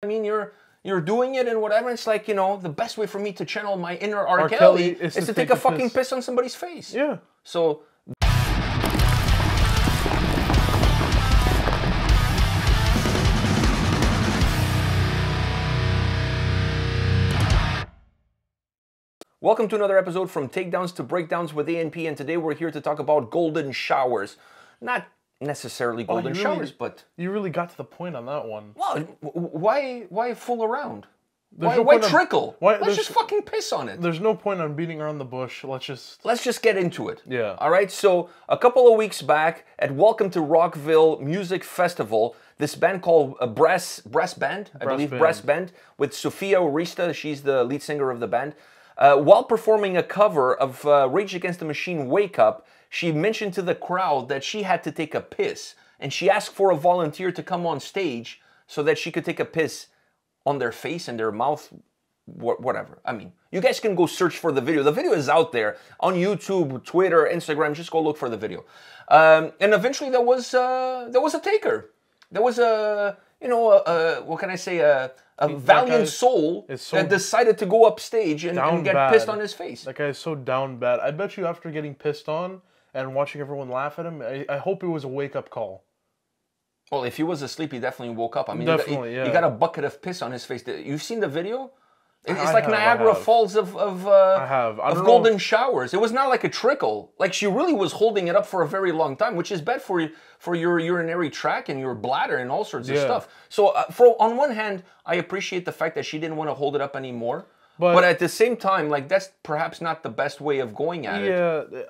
I mean, you're you're doing it and whatever. It's like you know the best way for me to channel my inner R. R. Kelly, Kelly is, is, to, take, take a, a fucking piss. piss on somebody's face. Yeah. So. Welcome to another episode from Takedowns to Breakdowns with ANP, and today we're here to talk about golden showers. Not necessarily oh, golden oh, really, showers, but you really got to the point on that one. Well, why why fool around? There's why, no why trickle? On, why, Let's just fucking piss on it. There's no point on beating around the bush. Let's just let's just get into it. Yeah. All right. So a couple of weeks back at Welcome to Rockville Music Festival, this band called uh, Brass Brass Band, I Brass believe Band. Brass Band, with Sofia Orista. She's the lead singer of the band. Uh, while performing a cover of uh, Rage Against the Machine Wake Up, she mentioned to the crowd that she had to take a piss and she asked for a volunteer to come on stage so that she could take a piss on their face and their mouth whatever. I mean, you guys can go search for the video. The video is out there on YouTube, Twitter, Instagram. Just go look for the video. Um, and eventually, there was uh, there was a taker. There was a you know a, a, what can I say a, a he, valiant soul so that decided to go upstage and, and get bad. pissed on his face. That guy is so down bad. I bet you after getting pissed on and watching everyone laugh at him, I, I hope it was a wake up call. Well, if he was asleep, he definitely woke up. I mean, definitely, he, yeah. he got a bucket of piss on his face. You've seen the video it's I like have, Niagara Falls of of, uh, of golden if... showers. It was not like a trickle. Like she really was holding it up for a very long time, which is bad for for your urinary tract and your bladder and all sorts yeah. of stuff. So, uh, for on one hand, I appreciate the fact that she didn't want to hold it up anymore. But, but, at the same time, like that's perhaps not the best way of going at yeah, it. Yeah,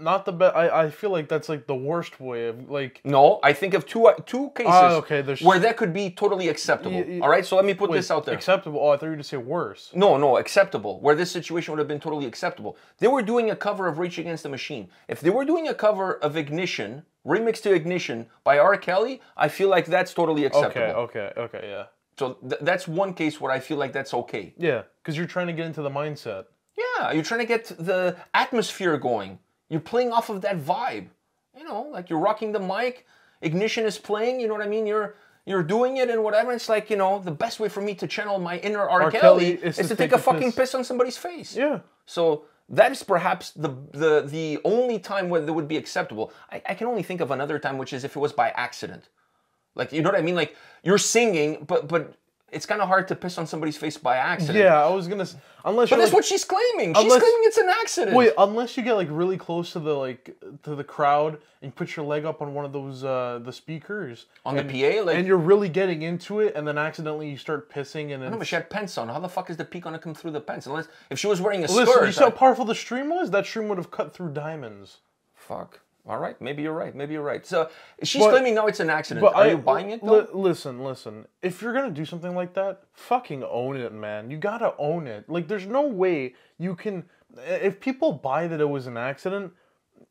not the best. I, I feel like that's like the worst way of like. No, I think of two uh, two cases ah, okay, there's- where that could be totally acceptable. Y- y- all right, so let me put this out there. acceptable. Oh, I thought you were gonna say worse. no, no, acceptable. Where this situation would have been totally acceptable. They were doing a cover of Reach Against the Machine. If they were doing a cover of Ignition, remix to Ignition by R. Kelly, I feel like that's totally acceptable. Okay, okay, okay, yeah, So th- that's one case where I feel like that's okay. yeah. Because you're trying to get into the mindset. Yeah, you're trying to get the atmosphere going. You're playing off of that vibe. You know, like you're rocking the mic, ignition is playing, you know what I mean? You're you're doing it and whatever. It's like, you know, the best way for me to channel my inner R. R. Kelly, Kelly is, is, to, take, a, fucking piss. piss on somebody's face. Yeah. So that is perhaps the the the only time where that would be acceptable. I, I, can only think of another time, which is if it was by accident. Like you know what I mean? Like you're singing, but but it's kind of hard to piss on somebody's face by accident. Yeah, I was gonna. Unless, but that's like, what she's claiming. Unless, she's claiming it's an accident. Wait, unless you get like really close to the like to the crowd and put your leg up on one of those uh the speakers on and, the PA, like, and you're really getting into it, and then accidentally you start pissing, and then. but she had pants on. How the fuck is the pee gonna come through the pants? Unless if she was wearing a listen, skirt. Listen, you see how powerful the stream was. That stream would have cut through diamonds. Fuck. All right, maybe you're right. Maybe you're right. So she's but, claiming no, it's an accident. Are I, you buying it? L- listen, listen. If you're gonna do something like that, fucking own it, man. You gotta own it. Like, there's no way you can. If people buy that it was an accident,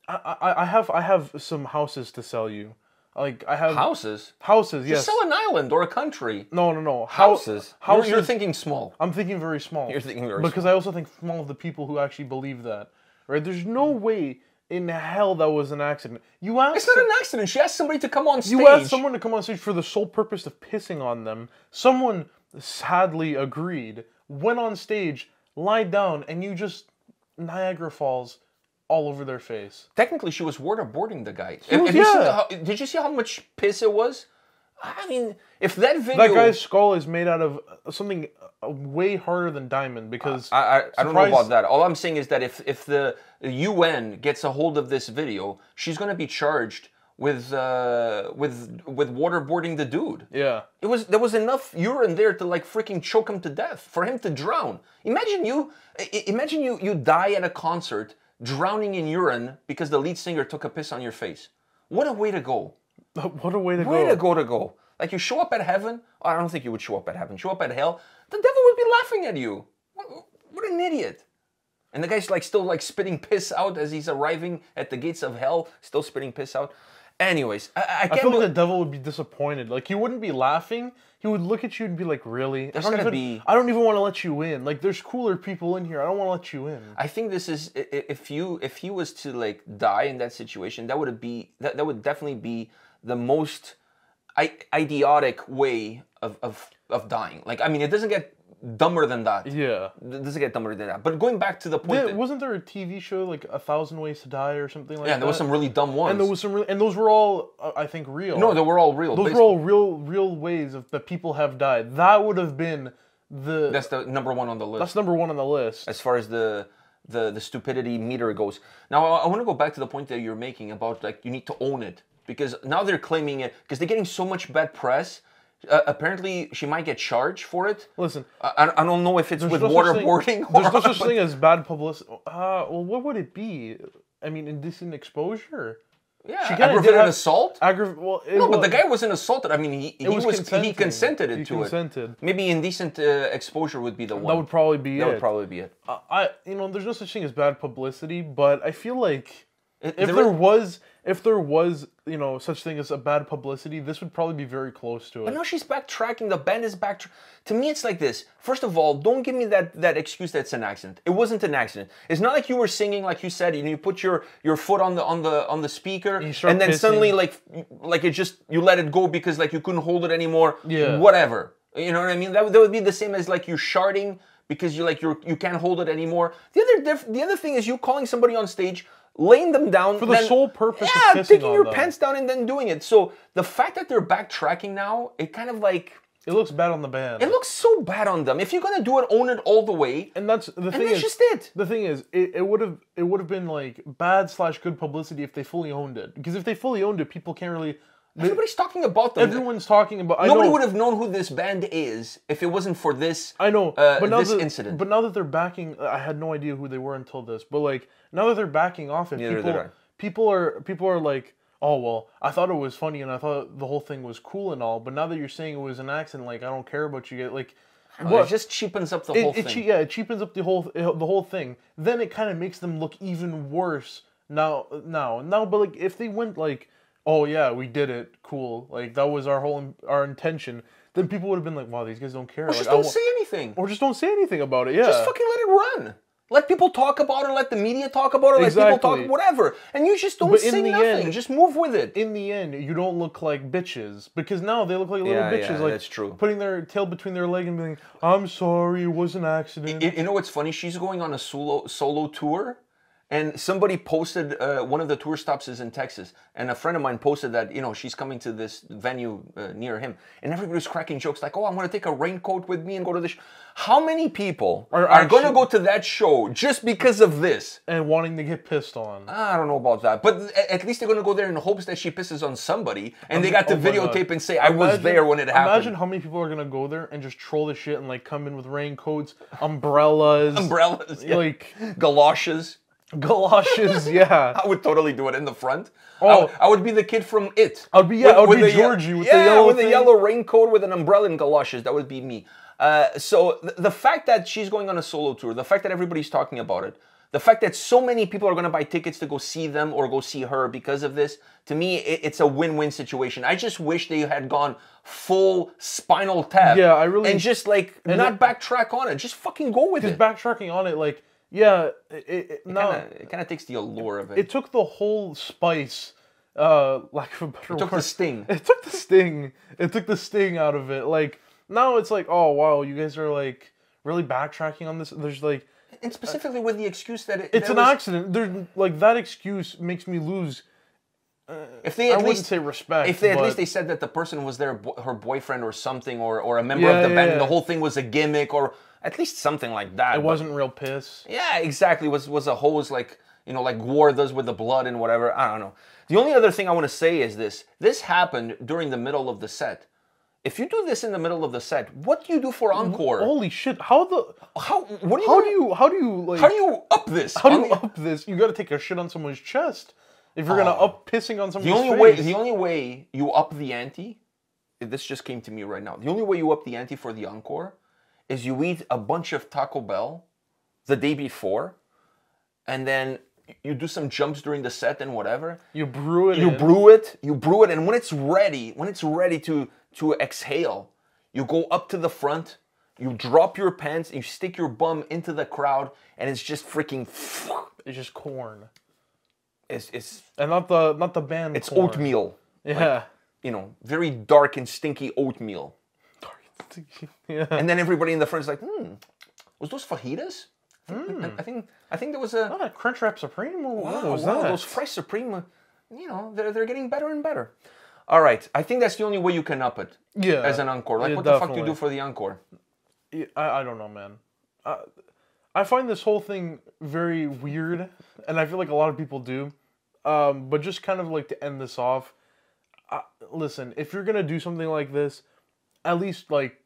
I, I, I have, I have some houses to sell you. Like I have houses. Houses, yes. You sell an island or a country. No, no, no. Houses. Houses. You're, you're thinking small. I'm thinking very small. You're thinking very because small. I also think small of the people who actually believe that. Right? There's no way in hell that was an accident. You asked. It's not an accident. She asked somebody to come on stage. You asked someone to come on stage for the sole purpose of pissing on them. Someone sadly agreed, went on stage, lied down, and you just Niagara Falls all over their face. Technically, she was waterboarding the guy. Have, yeah. you did you see how much piss it was? I mean, if that video that guy's skull is made out of uh, something uh, way harder than diamond, because I, I, I surprise... don't know about that. All I'm saying is that if if the UN gets a hold of this video, she's going to be charged with uh, with with waterboarding the dude. Yeah, it was there was enough urine there to like freaking choke him to death for him to drown. Imagine you, imagine you you die at a concert drowning in urine because the lead singer took a piss on your face. What a way to go! what a way to way go. Way to go to go. Like you show up at heaven. I don't think you would show up at heaven. Show up at hell. The devil would be laughing at you. What, what an idiot. And the guy's like still like spitting piss out as he's arriving at the gates of hell, still spitting piss out. Anyways, I, I, I feel like the devil would be disappointed. Like he wouldn't be laughing. He would look at you and be like, "Really? There's I don't even. Be... I don't even want to let you in. Like there's cooler people in here. I don't want to let you in." I think this is if you if he was to like die in that situation, that would be that that would definitely be the most idiotic way of, of, of dying. Like, I mean, it doesn't get dumber than that. Yeah. It doesn't get dumber than that. But going back to the point. Yeah, that, wasn't there a TV show like A Thousand Ways to Die or something like that? Yeah, there that? was some really dumb ones. And there was some really, and those were all, uh, I think, real. No, they were all real. Those basically. were all real, real ways of that people have died. That would have been the. That's the number one on the list. That's number one on the list. As far as the the the stupidity meter goes. Now I, I want to go back to the point that you're making about like you need to own it because now they're claiming it because they're getting so much bad press. Uh, apparently, she might get charged for it. Listen, I, I don't know if it's with no waterboarding. Thing, there's no such thing as bad publicity. Uh, well, what would it be? I mean, indecent exposure. Yeah, she aggravated have, assault. Aggravated. well, no, was, but the guy wasn't assaulted. I mean, he he was, was he consented it he to consented. it. Maybe indecent uh, exposure would be the one. That would probably be. That it. would probably be it. I, you know, there's no such thing as bad publicity, but I feel like if there, there was if there was, you know, such thing as a bad publicity, this would probably be very close to it. But now she's backtracking. The band is back. To me, it's like this. First of all, don't give me that that excuse that's an accident. It wasn't an accident. It's not like you were singing, like you said, and you put your your foot on the on the on the speaker, and, then pissing. suddenly, like like it just you let it go because like you couldn't hold it anymore. Yeah. Whatever. You know what I mean? That, that would be the same as like you sharding because you like you you can't hold it anymore. The other diff- the other thing is you calling somebody on stage laying them down for the then, sole purpose yeah, of taking your them. pants down and then doing it. So the fact that they're backtracking now, it kind of like it looks bad on the band. It looks so bad on them. If you're gonna do it, own it all the way. And that's the thing. that's just it. The thing is, it would have it would have been like bad slash good publicity if they fully owned it. Because if they fully owned it, people can't really Everybody's talking about them. Everyone's talking about. I Nobody know. would have known who this band is if it wasn't for this. I know, uh, but now this that, incident. But now that they're backing, uh, I had no idea who they were until this. But like now that they're backing off, and people are. people are people are like, oh well, I thought it was funny and I thought the whole thing was cool and all. But now that you're saying it was an accident, like I don't care about you. Like well, oh, it just cheapens up the it, whole it thing. yeah, it cheapens up the whole the whole thing. Then it kind of makes them look even worse now. Now, now, but like if they went like oh yeah, we did it, cool. Like that was our whole our intention. Then people would have been like, wow, these guys don't care. Or like, just don't say anything. Or just don't say anything about it. Yeah. Just fucking let it run. Let people talk about it. Let the media talk about it. Exactly. Let people talk whatever. And you just don't but say nothing. End, just move with it. In the end, you don't look like bitches because now they look like little yeah, bitches. Yeah, like that's true. Putting their tail between their leg and being, "I'm sorry, it was an accident." you know what's funny? She's going on a solo solo tour and somebody posted uh, one of the tour stops is in Texas, and a friend of mine posted that you know she's coming to this venue uh, near him, and everybody was cracking jokes like, "Oh, I'm gonna take a raincoat with me and go to this." How many people are, are gonna go to that show just because of this and wanting to get pissed on? I don't know about that, but at least they're gonna go there in hopes that she pisses on somebody, and i they got to oh videotape and say, "I imagine, was there when it happened." Imagine how many people are gonna go there and just troll the shit and like come in with raincoats, umbrellas, umbrellas, like galoshes. Galoshes, yeah. I would totally do it in the front. Oh, I would, I would be the kid from it. I'd be yeah, with, I would with be the Georgie with yeah, the yellow with the yellow raincoat with an umbrella and galoshes. That would be me. Uh, so th the fact that she's going on a solo tour, the fact that everybody's talking about it, the fact that so many people are going to buy tickets to go see them or go see her because of this, to me, it, it's a win-win situation. I just wish they had gone full Spinal Tap. Yeah, I really and just like not backtrack on it. Just fucking go with it. Backtracking on it, like yeah, it, it, it no, kinda, it kind of takes the allure of it. It took the whole spice, uh, lack of a better it took word. the sting. It took the sting. It took the sting out of it. Like now, it's like, oh wow, you guys are like really backtracking on this. There's like, and specifically uh, with the excuse that it, it's an was... accident. There's like that excuse makes me lose if they at I least say respect. If they at least they said that the person was their her boyfriend or something or or a member yeah, of the yeah, band, yeah. the whole thing was a gimmick or at least something like that. It but, wasn't real piss. Yeah, exactly. was was a hose like you know like war does with the blood and whatever. I don't know. The only other thing I want to say is this: this happened during the middle of the set. If you do this in the middle of the set, what do you do for encore? Holy shit! How the how what do you how do you how do you like how do you up this? How do you up this? You got to take a shit on someone's chest. If you're gonna oh. up pissing on somebody's the only face. way the only way you up the ante, this just came to me right now. The only way you up the ante for the encore is you eat a bunch of Taco Bell the day before, and then you do some jumps during the set and whatever. You brew it. You in. brew it. You brew it, and when it's ready, when it's ready to to exhale, you go up to the front. You drop your pants. You stick your bum into the crowd, and it's just freaking. It's just corn. It's it's and not the not the band. It's oatmeal. Yeah. Like, you know, very dark and stinky oatmeal. Dark and stinky. Yeah. And then everybody in the front is like, hmm, was those fajitas? I think, mm. I, hmm. I think I think there was a. Not a Crunchwrap Supreme. Wow, what was wow, that? Those Fries Supreme. You know, they're they're getting better and better. All right, I think that's the only way you can up it. Yeah. As an encore, like yeah, what definitely. the fuck do you do for the encore? I I don't know, man. Uh, I find this whole thing very weird, and I feel like a lot of people do. Um, but just kind of like to end this off, listen, if you're gonna do something like this, at least like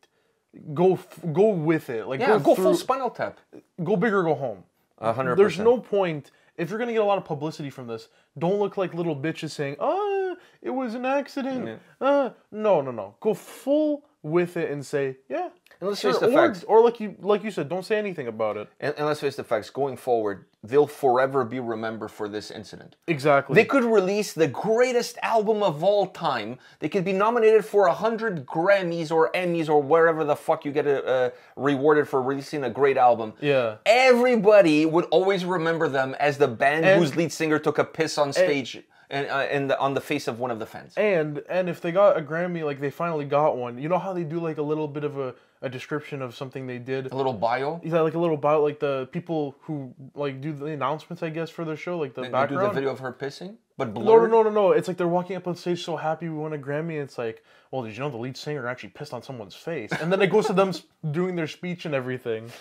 go go with it. Like yeah, go, go through, full Spinal Tap. Go big or go home. hundred. There's no point if you're gonna get a lot of publicity from this. Don't look like little bitches saying, "Ah, it was an accident." mm Uh, no, no, no. Go full with it and say, "Yeah, and let's sure, face the or, facts. Or like you like you said, don't say anything about it. And, and, let's face the facts. Going forward, they'll forever be remembered for this incident. Exactly. They could release the greatest album of all time. They could be nominated for a hundred Grammys or Emmys or wherever the fuck you get a, uh, uh, rewarded for releasing a great album. Yeah. Everybody would always remember them as the band and, whose lead singer took a piss on stage. And, and, uh, and the, on the face of one of the fans. And and if they got a Grammy, like they finally got one, you know how they do like a little bit of a a description of something they did. A little bio. Is that like a little bio, like the people who like do the announcements, I guess, for their show, like the they, background. They do the video of her pissing, but blurred. No, no, no, no. It's like they're walking up on stage so happy we won a Grammy. And it's like, well, did you know the lead singer actually pissed on someone's face? And then it goes to them doing their speech and everything.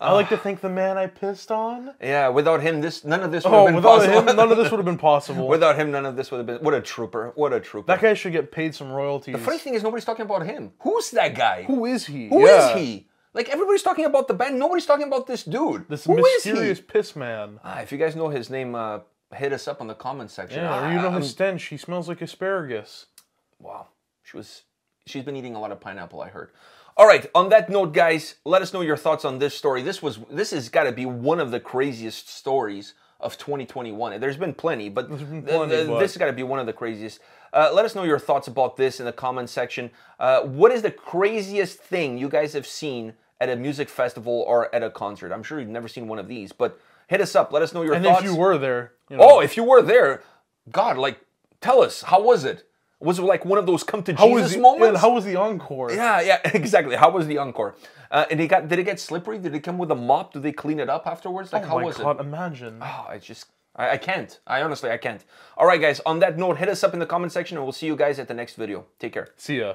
I like to thank the man I pissed on. Yeah, without him, this none of this would have oh, been without possible. Him, none of this would have been possible. without him, none of this would have been. What a trooper! What a trooper! That guy should get paid some royalties. The funny thing is, nobody's talking about him. Who's that guy? Who is he? Who yeah. is he? Like everybody's talking about the band, nobody's talking about this dude. This Who mysterious piss man. Ah, if you guys know his name, uh, hit us up on the comment section. Yeah, ah, you know I'm... his stench. He smells like asparagus. Wow, she was. She's been eating a lot of pineapple. I heard. All right, on that note, guys, let us know your thoughts on this story. This was this has got to be one of the craziest stories of 2021. There's been plenty, but plenty th- th- this has got to be one of the craziest. Uh, let us know your thoughts about this in the comment section. Uh, what is the craziest thing you guys have seen at a music festival or at a concert? I'm sure you've never seen one of these, but hit us up. Let us know your and thoughts. And if you were there, you know. oh, if you were there, God, like, tell us how was it? Was it like one of those come to how Jesus the, moments? Yeah, how was the encore? Yeah, yeah, exactly. How was the encore? Uh, and they got did it get slippery? Did it come with a mop? Did they clean it up afterwards? Like oh how was God, it? Imagine. Oh, I just I, I can't. I honestly I can't. All right, guys. On that note, hit us up in the comment section, and we'll see you guys at the next video. Take care. See ya.